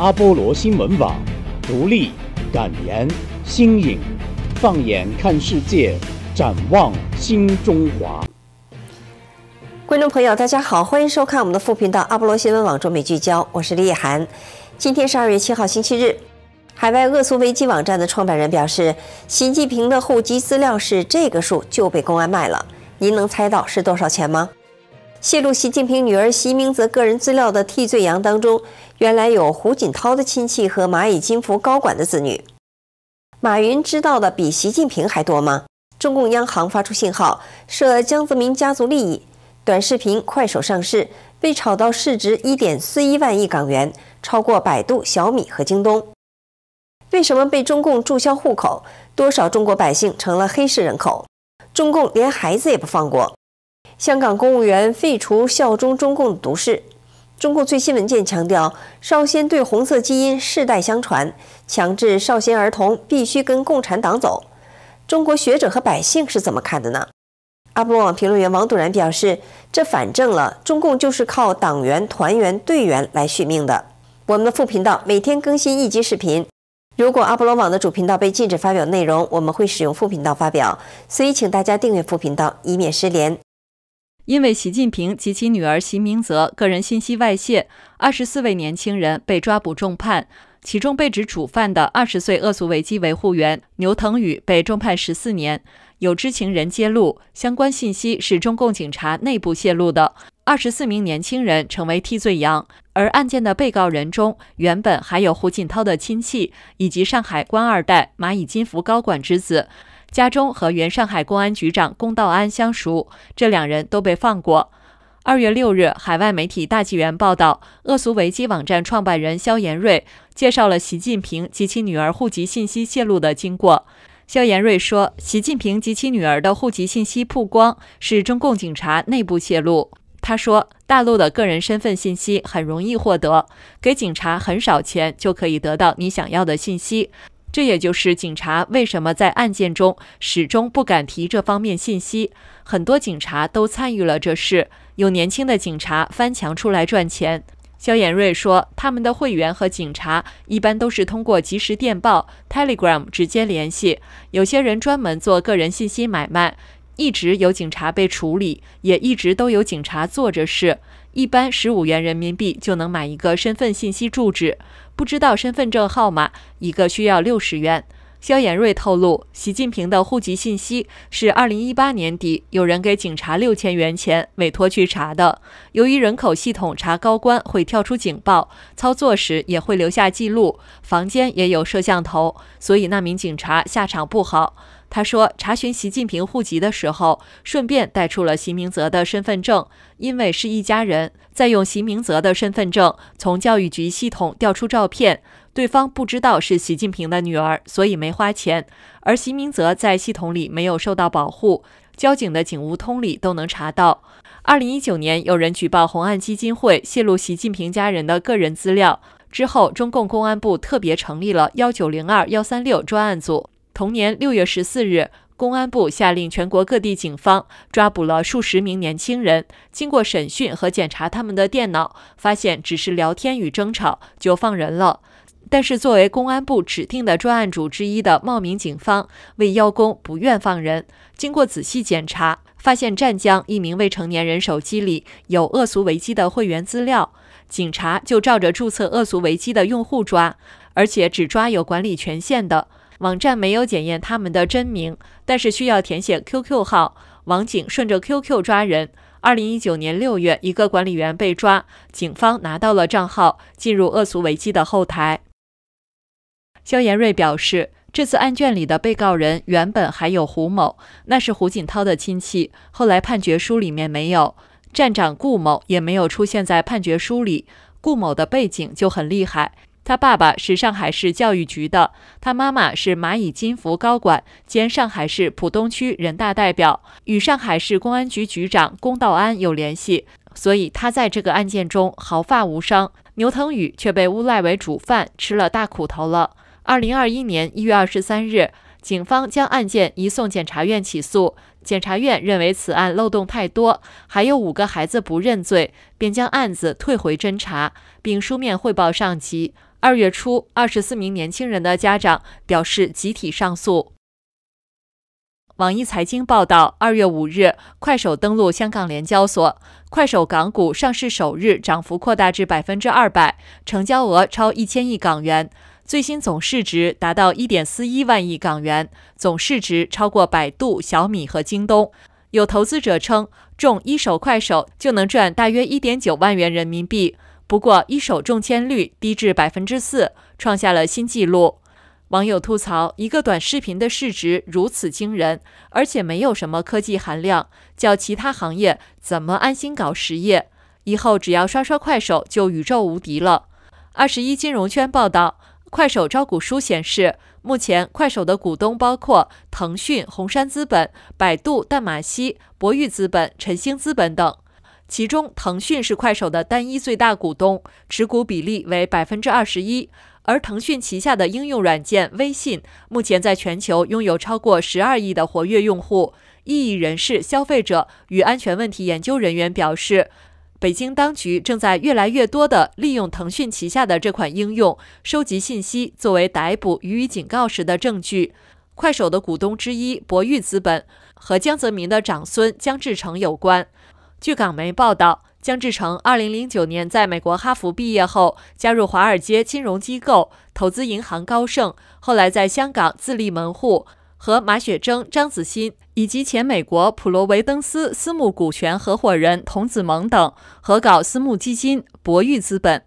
阿波罗新闻网，独立、感言、新颖，放眼看世界，展望新中华。观众朋友，大家好，欢迎收看我们的副频道阿波罗新闻网中美聚焦，我是李也涵。今天是二月七号，星期日。海外恶俗危机网站的创办人表示，习近平的户籍资料是这个数就被公安卖了。您能猜到是多少钱吗？泄露习近平女儿习明泽个人资料的替罪羊当中，原来有胡锦涛的亲戚和蚂蚁金服高管的子女。马云知道的比习近平还多吗？中共央行发出信号，涉江泽民家族利益。短视频快手上市，被炒到市值一点四一万亿港元，超过百度、小米和京东。为什么被中共注销户口？多少中国百姓成了黑市人口？中共连孩子也不放过。香港公务员废除效忠中共的毒誓。中共最新文件强调，少先队红色基因世代相传，强制少先儿童必须跟共产党走。中国学者和百姓是怎么看的呢？阿波罗网评论员王笃然表示，这反证了中共就是靠党员、团员、队员来续命的。我们的副频道每天更新一集视频。如果阿波罗网的主频道被禁止发表内容，我们会使用副频道发表，所以请大家订阅副频道，以免失联。因为习近平及其女儿习明泽个人信息外泄，二十四位年轻人被抓捕重判，其中被指主犯的二十岁恶俗违纪维护员牛腾宇被重判十四年。有知情人揭露，相关信息是中共警察内部泄露的。二十四名年轻人成为替罪羊，而案件的被告人中原本还有胡锦涛的亲戚以及上海官二代、蚂蚁金服高管之子。家中和原上海公安局长龚道安相熟，这两人都被放过。二月六日，海外媒体《大纪元》报道，恶俗危机网站创办人肖延瑞介绍了习近平及其女儿户籍信息泄露的经过。肖延瑞说，习近平及其女儿的户籍信息曝光是中共警察内部泄露。他说，大陆的个人身份信息很容易获得，给警察很少钱就可以得到你想要的信息。这也就是警察为什么在案件中始终不敢提这方面信息。很多警察都参与了这事，有年轻的警察翻墙出来赚钱。肖延瑞说，他们的会员和警察一般都是通过即时电报 （telegram） 直接联系，有些人专门做个人信息买卖。一直有警察被处理，也一直都有警察做这事。一般十五元人民币就能买一个身份信息、住址。不知道身份证号码，一个需要六十元。肖延瑞透露，习近平的户籍信息是二零一八年底，有人给警察六千元钱，委托去查的。由于人口系统查高官会跳出警报，操作时也会留下记录，房间也有摄像头，所以那名警察下场不好。他说：“查询习近平户籍的时候，顺便带出了席明泽的身份证，因为是一家人，再用席明泽的身份证从教育局系统调出照片。对方不知道是习近平的女儿，所以没花钱。而席明泽在系统里没有受到保护，交警的警务通里都能查到。二零一九年，有人举报红岸基金会泄露习近平家人的个人资料，之后，中共公安部特别成立了幺九零二幺三六专案组。”同年六月十四日，公安部下令全国各地警方抓捕了数十名年轻人。经过审讯和检查他们的电脑，发现只是聊天与争吵，就放人了。但是，作为公安部指定的专案组之一的茂名警方为邀功，不愿放人。经过仔细检查，发现湛江一名未成年人手机里有恶俗维基的会员资料，警察就照着注册恶俗维基的用户抓，而且只抓有管理权限的。网站没有检验他们的真名，但是需要填写 QQ 号。网警顺着 QQ 抓人。二零一九年六月，一个管理员被抓，警方拿到了账号，进入恶俗维基的后台。肖延瑞表示，这次案卷里的被告人原本还有胡某，那是胡锦涛的亲戚，后来判决书里面没有。站长顾某也没有出现在判决书里，顾某的背景就很厉害。他爸爸是上海市教育局的，他妈妈是蚂蚁金服高管兼上海市浦东区人大代表，与上海市公安局局长龚道安有联系，所以他在这个案件中毫发无伤。牛腾宇却被诬赖为主犯，吃了大苦头了。二零二一年一月二十三日，警方将案件移送检察院起诉，检察院认为此案漏洞太多，还有五个孩子不认罪，便将案子退回侦查，并书面汇报上级。二月初，二十四名年轻人的家长表示集体上诉。网易财经报道，二月五日，快手登陆香港联交所，快手港股上市首日涨幅扩大至百分之二百，成交额超一千亿港元，最新总市值达到一点四一万亿港元，总市值超过百度、小米和京东。有投资者称，中一手快手就能赚大约一点九万元人民币。不过，一手中签率低至百分之四，创下了新纪录。网友吐槽：一个短视频的市值如此惊人，而且没有什么科技含量，叫其他行业怎么安心搞实业？以后只要刷刷快手，就宇宙无敌了。二十一金融圈报道，快手招股书显示，目前快手的股东包括腾讯、红杉资本、百度、淡马锡、博裕资本、晨兴资本等。其中，腾讯是快手的单一最大股东，持股比例为百分之二十一。而腾讯旗下的应用软件微信，目前在全球拥有超过十二亿的活跃用户。异议人士、消费者与安全问题研究人员表示，北京当局正在越来越多地利用腾讯旗下的这款应用收集信息，作为逮捕、予以警告时的证据。快手的股东之一博裕资本，和江泽民的长孙江志成有关。据港媒报道，姜志成2009年在美国哈佛毕业后，加入华尔街金融机构投资银行高盛，后来在香港自立门户，和马雪征、张子欣以及前美国普罗维登斯私募股权合伙人童子萌等合搞私募基金博裕资本。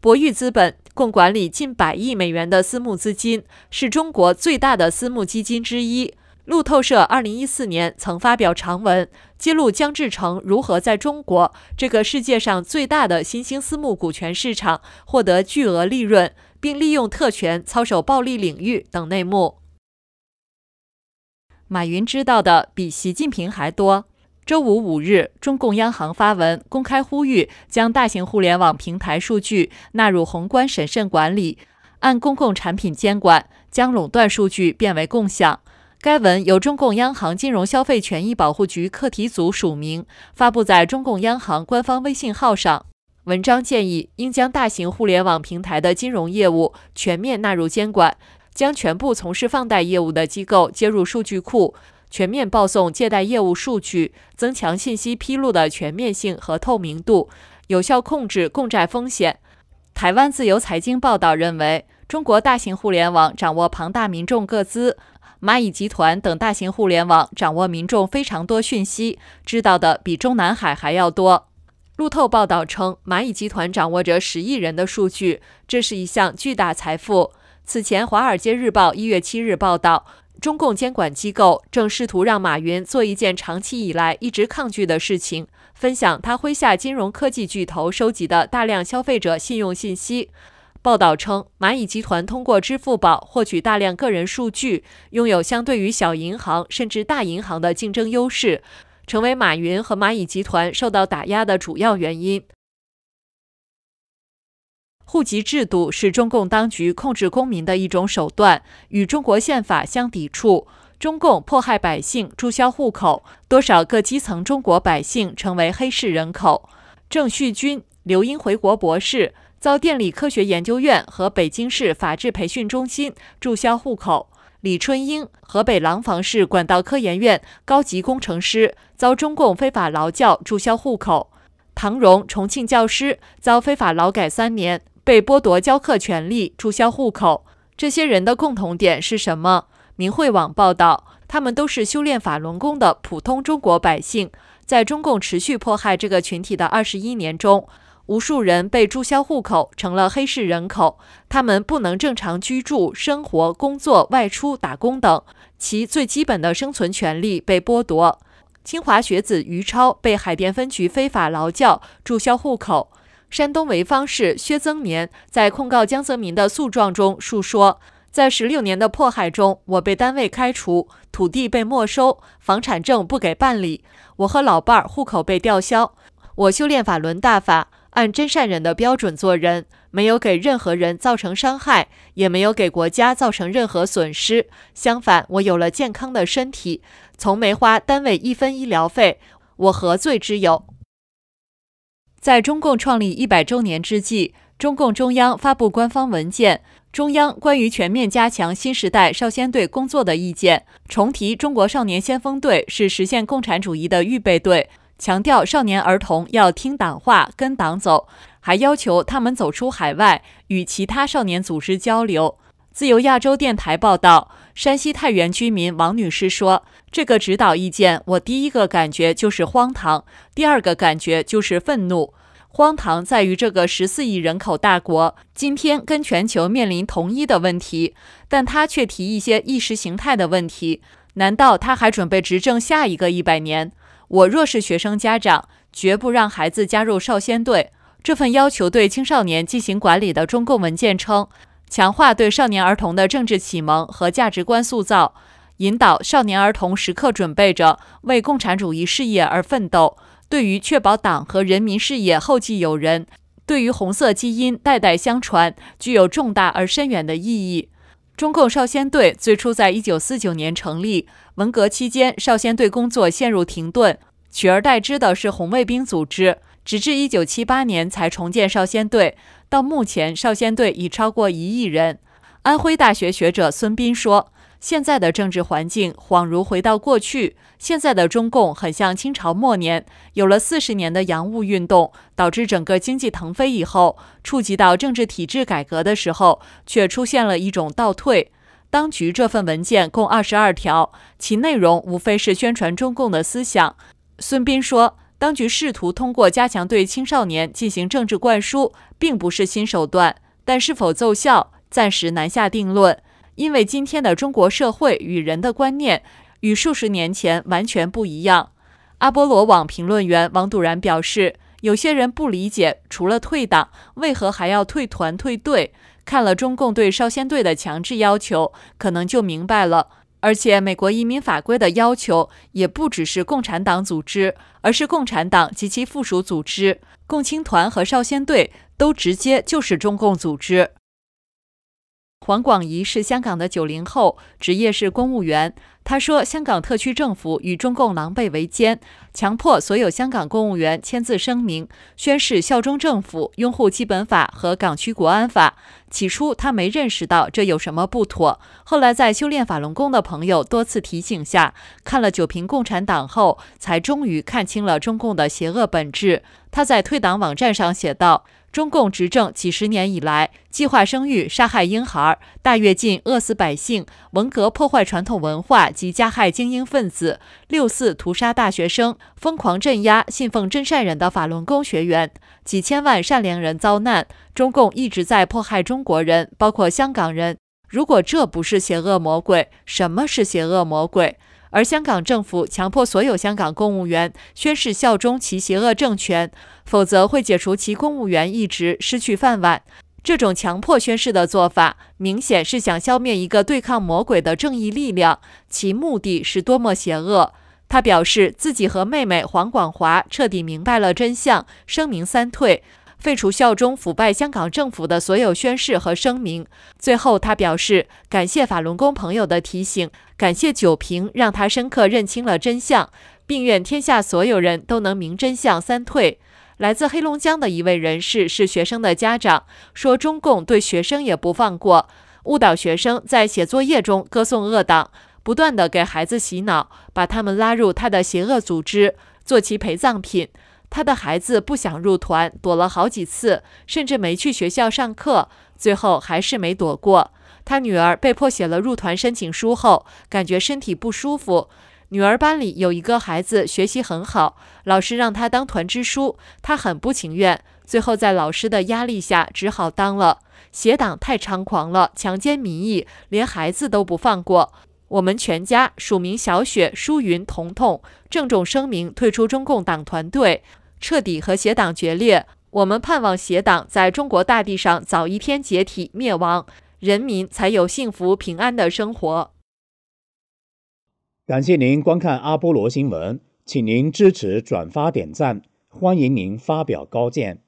博裕资本共管理近百亿美元的私募资金，是中国最大的私募基金之一。路透社2014年曾发表长文。揭露江志成如何在中国这个世界上最大的新兴私募股权市场获得巨额利润，并利用特权操守暴利领域等内幕。马云知道的比习近平还多。周五五日，中共央行发文公开呼吁，将大型互联网平台数据纳入宏观审慎管理，按公共产品监管，将垄断数据变为共享。该文由中共央行金融消费权益保护局课题组署名，发布在中共央行官方微信号上。文章建议，应将大型互联网平台的金融业务全面纳入监管，将全部从事放贷业务的机构接入数据库，全面报送借贷业务数据，增强信息披露的全面性和透明度，有效控制共债风险。台湾自由财经报道认为，中国大型互联网掌握庞大民众各资。蚂蚁集团等大型互联网掌握民众非常多讯息，知道的比中南海还要多。路透报道称，蚂蚁集团掌握着十亿人的数据，这是一项巨大财富。此前，《华尔街日报》一月七日报道，中共监管机构正试图让马云做一件长期以来一直抗拒的事情——分享他麾下金融科技巨头收集的大量消费者信用信息。报道称，蚂蚁集团通过支付宝获取大量个人数据，拥有相对于小银行甚至大银行的竞争优势，成为马云和蚂蚁集团受到打压的主要原因。户籍制度是中共当局控制公民的一种手段，与中国宪法相抵触。中共迫害百姓，注销户口，多少个基层中国百姓成为黑市人口。郑旭军，刘英回国博士。遭电力科学研究院和北京市法制培训中心注销户口。李春英，河北廊坊市管道科研院高级工程师，遭中共非法劳教，注销户口。唐荣，重庆教师，遭非法劳改三年，被剥夺教课权利，注销户口。这些人的共同点是什么？明慧网报道，他们都是修炼法轮功的普通中国百姓。在中共持续迫害这个群体的二十一年中。无数人被注销户口，成了黑市人口，他们不能正常居住、生活、工作、外出打工等，其最基本的生存权利被剥夺。清华学子于超被海淀分局非法劳教、注销户口。山东潍坊市薛增年在控告江泽民的诉状中述说，在十六年的迫害中，我被单位开除，土地被没收，房产证不给办理，我和老伴儿户口被吊销，我修炼法轮大法。按真善人的标准做人，没有给任何人造成伤害，也没有给国家造成任何损失。相反，我有了健康的身体，从没花单位一分医疗费，我何罪之有？在中共创立一百周年之际，中共中央发布官方文件《中央关于全面加强新时代少先队工作的意见》，重提中国少年先锋队是实现共产主义的预备队。强调少年儿童要听党话、跟党走，还要求他们走出海外与其他少年组织交流。自由亚洲电台报道，山西太原居民王女士说：“这个指导意见，我第一个感觉就是荒唐，第二个感觉就是愤怒。荒唐在于这个十四亿人口大国今天跟全球面临同一的问题，但他却提一些意识形态的问题。难道他还准备执政下一个一百年？”我若是学生家长，绝不让孩子加入少先队。这份要求对青少年进行管理的中共文件称，强化对少年儿童的政治启蒙和价值观塑造，引导少年儿童时刻准备着为共产主义事业而奋斗，对于确保党和人民事业后继有人，对于红色基因代代相传，具有重大而深远的意义。中共少先队最初在一九四九年成立，文革期间少先队工作陷入停顿，取而代之的是红卫兵组织，直至一九七八年才重建少先队。到目前，少先队已超过一亿人。安徽大学学者孙斌说。现在的政治环境恍如回到过去，现在的中共很像清朝末年，有了四十年的洋务运动，导致整个经济腾飞以后，触及到政治体制改革的时候，却出现了一种倒退。当局这份文件共二十二条，其内容无非是宣传中共的思想。孙斌说，当局试图通过加强对青少年进行政治灌输，并不是新手段，但是否奏效，暂时难下定论。因为今天的中国社会与人的观念与数十年前完全不一样。阿波罗网评论员王祖然表示，有些人不理解，除了退党，为何还要退团退队？看了中共对少先队的强制要求，可能就明白了。而且美国移民法规的要求也不只是共产党组织，而是共产党及其附属组织、共青团和少先队都直接就是中共组织。黄广仪是香港的九零后，职业是公务员。他说：“香港特区政府与中共狼狈为奸，强迫所有香港公务员签字声明，宣誓效忠政府，拥护基本法和港区国安法。”起初他没认识到这有什么不妥，后来在修炼法轮功的朋友多次提醒下，看了九评共产党后，才终于看清了中共的邪恶本质。他在退党网站上写道。中共执政几十年以来，计划生育杀害婴孩，大跃进饿死百姓，文革破坏传统文化及加害精英分子，六四屠杀大学生，疯狂镇压信奉真善人的法轮功学员，几千万善良人遭难，中共一直在迫害中国人，包括香港人。如果这不是邪恶魔鬼，什么是邪恶魔鬼？而香港政府强迫所有香港公务员宣誓效忠其邪恶政权，否则会解除其公务员一职，失去饭碗。这种强迫宣誓的做法，明显是想消灭一个对抗魔鬼的正义力量，其目的是多么邪恶！他表示自己和妹妹黄广华彻底明白了真相，声明三退。废除效忠腐败香港政府的所有宣誓和声明。最后，他表示感谢法轮功朋友的提醒，感谢酒瓶让他深刻认清了真相，并愿天下所有人都能明真相、三退。来自黑龙江的一位人士是学生的家长，说中共对学生也不放过，误导学生在写作业中歌颂恶党，不断的给孩子洗脑，把他们拉入他的邪恶组织，做其陪葬品。他的孩子不想入团，躲了好几次，甚至没去学校上课，最后还是没躲过。他女儿被迫写了入团申请书后，感觉身体不舒服。女儿班里有一个孩子学习很好，老师让他当团支书，他很不情愿，最后在老师的压力下只好当了。邪党太猖狂了，强奸民意，连孩子都不放过。我们全家署名小雪、舒云、彤彤郑重声明退出中共党团队，彻底和邪党决裂。我们盼望邪党在中国大地上早一天解体灭亡，人民才有幸福平安的生活。感谢您观看阿波罗新闻，请您支持转发点赞，欢迎您发表高见。